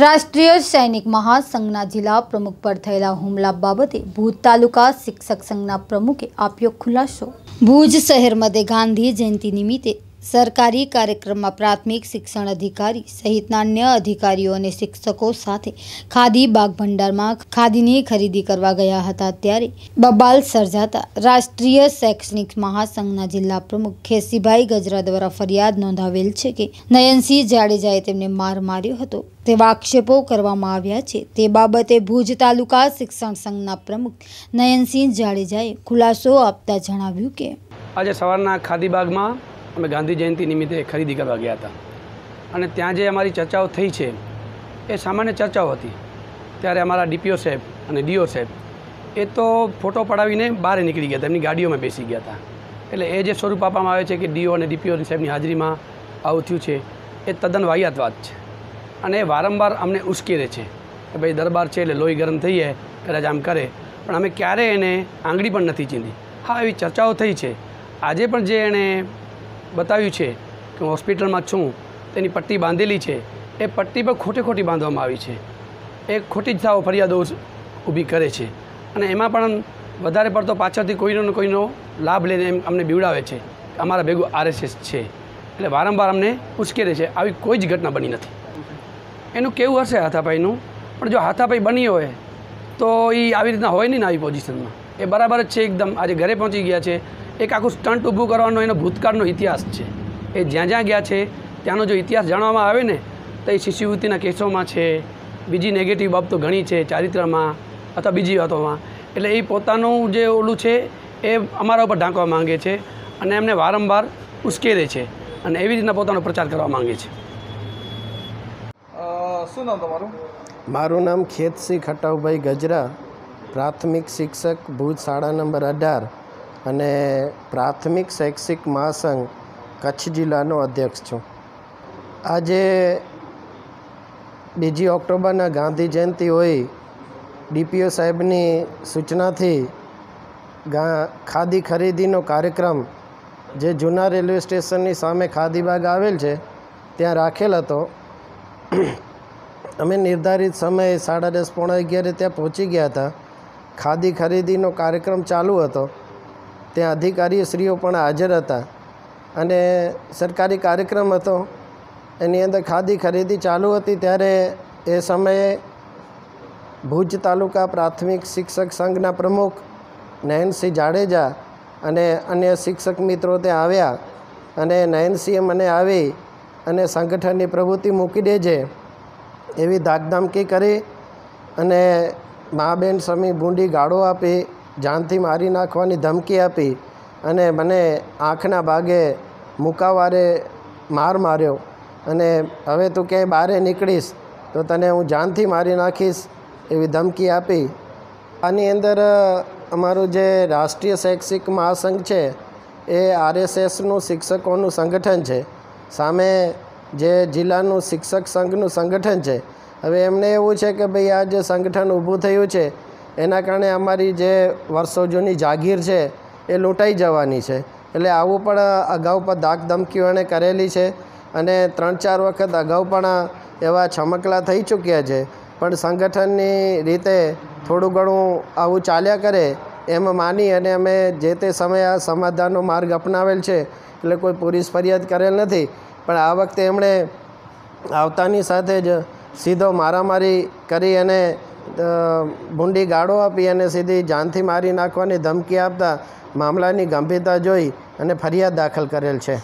રાષ્ટ્રીય સૈનિક મહાસંઘના જિલ્લા પ્રમુખ પર થયેલા હુમલા બાબતે ભુજ તાલુકા શિક્ષક સંઘના પ્રમુખે આપ્યો ખુલાસો ભુજ શહેર મધ્યે ગાંધી જયંતિ નિમિત્તે સરકારી કાર્યક્રમમાં પ્રાથમિક શિક્ષણ અધિકારી સહિતના અન્ય અધિકારીઓ અને શિક્ષકો સાથે ખાદી બાગ ભંડારમાં ખાદીની ખરીદી કરવા ગયા હતા ત્યારે બબાલ સર્જાતા રાષ્ટ્રીય શૈક્ષણિક મહાસંઘના જિલ્લા પ્રમુખ ખેસીભાઈ ગજરા દ્વારા ફરિયાદ નોંધાવેલ છે કે નયનસિંહ જાડેજાએ તેમને માર માર્યો હતો તેવા આક્ષેપો કરવામાં આવ્યા છે તે બાબતે ભુજ તાલુકા શિક્ષણ સંઘના પ્રમુખ નયનસિંહ જાડેજાએ ખુલાસો આપતા જણાવ્યું કે આજે સવારના ખાદીબાગમાં અમે ગાંધી જયંતિ નિમિત્તે ખરીદી કરવા ગયા હતા અને ત્યાં જે અમારી ચર્ચાઓ થઈ છે એ સામાન્ય ચર્ચાઓ હતી ત્યારે અમારા ડીપીઓ સાહેબ અને ડીઓ સાહેબ એ તો ફોટો પડાવીને બહાર નીકળી ગયા હતા એમની ગાડીઓમાં બેસી ગયા હતા એટલે એ જે સ્વરૂપ આપવામાં આવે છે કે ડીઓ અને ડીપીઓ સાહેબની હાજરીમાં આવું થયું છે એ તદ્દન વાહિયાત છે અને એ વારંવાર અમને ઉશ્કેરે છે કે ભાઈ દરબાર છે એટલે લોહી ગરમ થઈ જાય કદાચ આમ કરે પણ અમે ક્યારેય એને આંગળી પણ નથી ચીંધી હા એવી ચર્ચાઓ થઈ છે આજે પણ જે એણે બતાવ્યું છે કે હું હોસ્પિટલમાં છું તેની પટ્ટી બાંધેલી છે એ પટ્ટી પણ ખોટી ખોટી બાંધવામાં આવી છે એ ખોટી જ સાવ ફરિયાદો ઊભી કરે છે અને એમાં પણ વધારે પડતો પાછળથી કોઈનો ને કોઈનો લાભ લઈને એમ અમને બીવડાવે છે અમારા ભેગું આરએસએસ છે એટલે વારંવાર અમને ઉશ્કેરે છે આવી કોઈ જ ઘટના બની નથી એનું કેવું હશે હાથાભાઈનું પણ જો હાથાભાઈ બની હોય તો એ આવી રીતના હોય નહીં ને આવી પોઝિશનમાં એ બરાબર જ છે એકદમ આજે ઘરે પહોંચી ગયા છે એક આખું સ્ટન્ટ ઊભું કરવાનો એનો ભૂતકાળનો ઇતિહાસ છે એ જ્યાં જ્યાં ગયા છે ત્યાંનો જો ઇતિહાસ જાણવામાં આવે ને તો એ શિષ્યવૃત્તિના કેસોમાં છે બીજી નેગેટિવ બાબતો ઘણી છે ચારિત્રમાં અથવા બીજી વાતોમાં એટલે એ પોતાનું જે ઓલું છે એ અમારા ઉપર ઢાંકવા માગે છે અને એમને વારંવાર ઉશ્કેરે છે અને એવી રીતના પોતાનો પ્રચાર કરવા માગે છે શું નામ તમારું મારું નામ ખેતસિંહ ખટાવભાઈ ગજરા પ્રાથમિક શિક્ષક ભુજ શાળા નંબર અઢાર અને પ્રાથમિક શૈક્ષિક મહાસંઘ કચ્છ જિલ્લાનો અધ્યક્ષ છું આજે બીજી ઓક્ટોબરના ગાંધી જયંતિ હોય ડીપીઓ સાહેબની સૂચનાથી ખાદી ખરીદીનો કાર્યક્રમ જે જૂના રેલવે સ્ટેશનની સામે ખાદીબાગ આવેલ છે ત્યાં રાખેલ હતો અમે નિર્ધારિત સમયે સાડા દસ પોણા અગિયારે ત્યાં પહોંચી ગયા હતા ખાદી ખરીદીનો કાર્યક્રમ ચાલુ હતો ત્યાં સ્ત્રીઓ પણ હાજર હતા અને સરકારી કાર્યક્રમ હતો એની અંદર ખાદી ખરીદી ચાલુ હતી ત્યારે એ સમયે ભુજ તાલુકા પ્રાથમિક શિક્ષક સંઘના પ્રમુખ નયનસિંહ જાડેજા અને અન્ય શિક્ષક મિત્રો ત્યાં આવ્યા અને નયનસિંહે મને આવી અને સંગઠનની પ્રવૃત્તિ મૂકી દેજે એવી ધાકધામકી કરી અને મહાબેન સમી બુંડી ગાળો આપી જાનથી મારી નાખવાની ધમકી આપી અને મને આંખના ભાગે મુકાવારે માર માર્યો અને હવે તું ક્યાંય બહારે નીકળીશ તો તને હું જાનથી મારી નાખીશ એવી ધમકી આપી આની અંદર અમારું જે રાષ્ટ્રીય શૈક્ષિક મહાસંઘ છે એ આરએસએસનું શિક્ષકોનું સંગઠન છે સામે જે જિલ્લાનું શિક્ષક સંઘનું સંગઠન છે હવે એમને એવું છે કે ભાઈ આ જે સંગઠન ઊભું થયું છે એના કારણે અમારી જે વર્ષો જૂની જાગીર છે એ લૂંટાઈ જવાની છે એટલે આવું પણ અગાઉ પણ દાગ ધમકીઓ એણે કરેલી છે અને ત્રણ ચાર વખત અગાઉ પણ એવા છમકલા થઈ ચૂક્યા છે પણ સંગઠનની રીતે થોડું ઘણું આવું ચાલ્યા કરે એમ માની અને અમે જે તે સમયે આ સમાધાનનો માર્ગ અપનાવેલ છે એટલે કોઈ પોલીસ ફરિયાદ કરેલ નથી પણ આ વખતે એમણે આવતાની સાથે જ સીધો મારામારી કરી અને ભૂંડી ગાળો આપી અને સીધી જાનથી મારી નાખવાની ધમકી આપતા મામલાની ગંભીરતા જોઈ અને ફરિયાદ દાખલ કરેલ છે